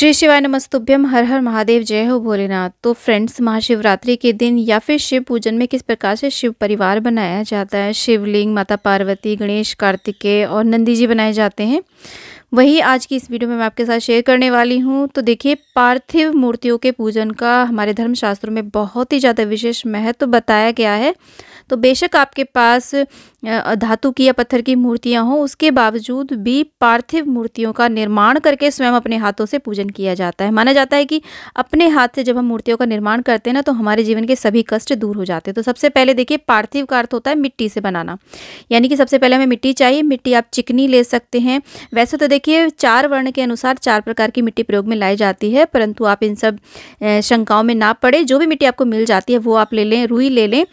श्री शिवाय नमस्तुभ्यम हर हर महादेव जय हो भोलेनाथ तो फ्रेंड्स महाशिवरात्रि के दिन या फिर शिव पूजन में किस प्रकार से शिव परिवार बनाया जाता है शिवलिंग माता पार्वती गणेश कार्तिकेय और नंदी जी बनाए जाते हैं वही आज की इस वीडियो में मैं आपके साथ शेयर करने वाली हूँ तो देखिए पार्थिव मूर्तियों के पूजन का हमारे धर्मशास्त्रों में बहुत ही ज़्यादा विशेष महत्व तो बताया गया है तो बेशक आपके पास धातु की या पत्थर की मूर्तियां हों उसके बावजूद भी पार्थिव मूर्तियों का निर्माण करके स्वयं अपने हाथों से पूजन किया जाता है माना जाता है कि अपने हाथ से जब हम मूर्तियों का निर्माण करते हैं ना तो हमारे जीवन के सभी कष्ट दूर हो जाते हैं तो सबसे पहले देखिए पार्थिव का अर्थ होता है मिट्टी से बनाना यानी कि सबसे पहले हमें मिट्टी चाहिए मिट्टी आप चिकनी ले सकते हैं वैसे तो देखिए चार वर्ण के अनुसार चार प्रकार की मिट्टी प्रयोग में लाई जाती है परंतु आप इन सब शंकाओं में ना पड़े जो भी मिट्टी आपको मिल जाती है वो आप ले लें रुई ले लें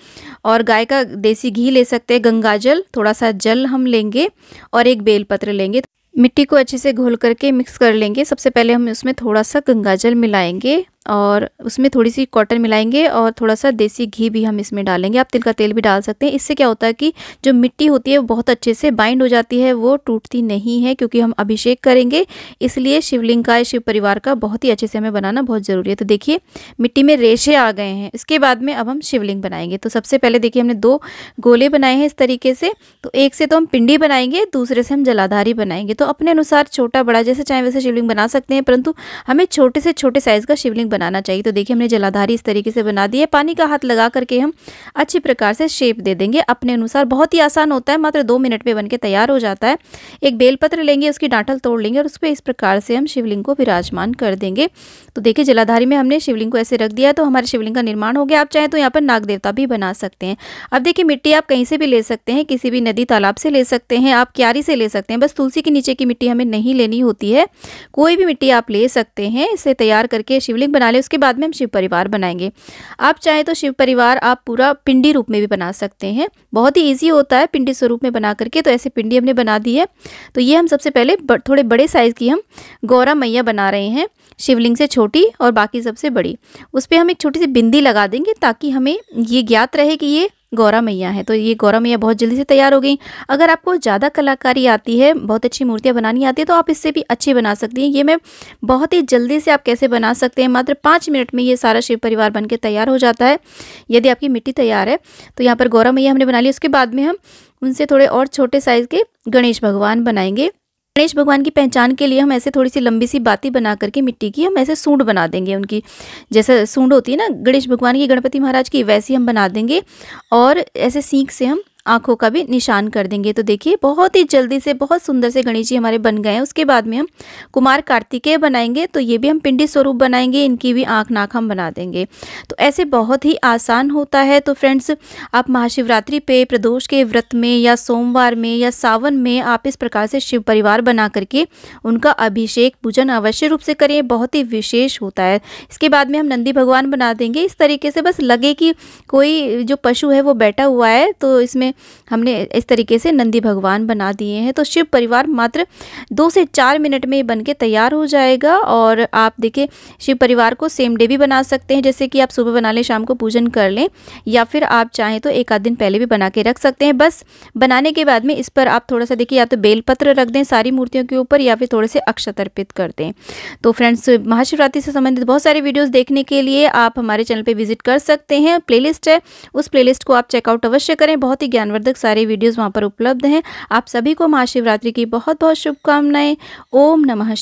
और गाय का देसी घी ले सकते हैं जल थोड़ा सा जल हम लेंगे और एक बेलपत्र लेंगे मिट्टी को अच्छे से घोल करके मिक्स कर लेंगे सबसे पहले हम उसमें थोड़ा सा गंगा जल मिलाएंगे और उसमें थोड़ी सी कॉटन मिलाएंगे और थोड़ा सा देसी घी भी हम इसमें डालेंगे आप तिल का तेल भी डाल सकते हैं इससे क्या होता है कि जो मिट्टी होती है वो बहुत अच्छे से बाइंड हो जाती है वो टूटती नहीं है क्योंकि हम अभिषेक करेंगे इसलिए शिवलिंग का शिव परिवार का बहुत ही अच्छे से हमें बनाना बहुत ज़रूरी है तो देखिए मिट्टी में रेशे आ गए हैं इसके बाद में अब हम शिवलिंग बनाएंगे तो सबसे पहले देखिए हमने दो गोले बनाए हैं इस तरीके से तो एक से तो हम पिंडी बनाएंगे दूसरे से हम जलाधारी बनाएंगे तो अपने अनुसार छोटा बड़ा जैसे चाहे वैसे शिवलिंग बना सकते हैं परंतु हमें छोटे से छोटे साइज़ का शिवलिंग बनाना चाहिए तो देखिए हमने जलाधारी इस तरीके से बना दी है पानी का हाथ लगा करके हम अच्छी प्रकार से शेप दे देंगे अपने अनुसार बहुत ही आसान होता है मात्र दो मिनट में बन तैयार हो जाता है एक बेलपत्र लेंगे उसकी डांटल तोड़ लेंगे और उस पर इस प्रकार से हम शिवलिंग को विराजमान कर देंगे तो देखिए जलाधारी में हमने शिवलिंग को ऐसे रख दिया तो हमारे शिवलिंग का निर्माण हो गया आप चाहें तो यहाँ पर नाग देवता भी बना सकते हैं अब देखिए मिट्टी आप कहीं से भी ले सकते हैं किसी भी नदी तालाब से ले सकते हैं आप क्यारी से ले सकते हैं बस तुलसी के नीचे की मिट्टी हमें नहीं लेनी होती है कोई भी मिट्टी आप ले सकते हैं इसे तैयार करके शिवलिंग बना बना लें उसके बाद में हम शिव परिवार बनाएंगे आप चाहें तो शिव परिवार आप पूरा पिंडी रूप में भी बना सकते हैं बहुत ही ईजी होता है पिंडी स्वरूप में बना करके तो ऐसे पिंडी हमने बना दी है तो ये हम सबसे पहले थोड़े बड़े साइज़ की हम गौरा मैया बना रहे हैं शिवलिंग से छोटी और बाकी सबसे बड़ी उस पर हम एक छोटी सी बिंदी लगा देंगे ताकि हमें ये ज्ञात रहे कि ये गौरा मैया है तो ये गौरा मैया बहुत जल्दी से तैयार हो गई अगर आपको ज़्यादा कलाकारी आती है बहुत अच्छी मूर्तियाँ बनानी आती है तो आप इससे भी अच्छी बना सकती हैं ये मैं बहुत ही जल्दी से आप कैसे बना सकते हैं मात्र पाँच मिनट में ये सारा शिव परिवार बन तैयार हो जाता है यदि आपकी मिट्टी तैयार है तो यहाँ पर गौरा मैया हमने बना ली उसके बाद में हम उनसे थोड़े और छोटे साइज़ के गणेश भगवान बनाएंगे गणेश भगवान की पहचान के लिए हम ऐसे थोड़ी सी लंबी सी बाती बना करके मिट्टी की हम ऐसे सूंड बना देंगे उनकी जैसे सूंड होती है ना गणेश भगवान की गणपति महाराज की वैसी हम बना देंगे और ऐसे सीख से हम आँखों का भी निशान कर देंगे तो देखिए बहुत ही जल्दी से बहुत सुंदर से गणेश जी हमारे बन गए हैं उसके बाद में हम कुमार कार्तिकेय बनाएंगे तो ये भी हम पिंडी स्वरूप बनाएंगे इनकी भी आँख नाक हम बना देंगे तो ऐसे बहुत ही आसान होता है तो फ्रेंड्स आप महाशिवरात्रि पे प्रदोष के व्रत में या सोमवार में या सावन में आप इस प्रकार से शिव परिवार बना करके उनका अभिषेक पूजन अवश्य रूप से करें बहुत ही विशेष होता है इसके बाद में हम नंदी भगवान बना देंगे इस तरीके से बस लगे कि कोई जो पशु है वो बैठा हुआ है तो इसमें हमने इस तरीके से नंदी भगवान बना दिए हैं तो शिव परिवार मात्र दो से चार मिनट में बन के तैयार हो जाएगा और आप देखिए शिव परिवार को सेम डे भी बना सकते हैं जैसे कि आप सुबह बना लें शाम को पूजन कर लें या फिर आप चाहें तो एक आध दिन पहले भी बना के रख सकते हैं बस बनाने के बाद में इस पर आप थोड़ा सा देखिए या तो बेलपत्र रख दें सारी मूर्तियों के ऊपर या फिर थोड़े से अक्षत अर्पित कर दें तो फ्रेंड्स महाशिवरात्रि से संबंधित बहुत सारे वीडियोज देखने के लिए आप हमारे चैनल पर विजिट कर सकते हैं प्ले है उस प्ले को आप चेकआउट अवश्य करें बहुत ही ज्ञान ज्ञानवर्धक सारे वीडियोस वहाँ पर उपलब्ध हैं आप सभी को महाशिवरात्रि की बहुत बहुत शुभकामनाएं ओम नमः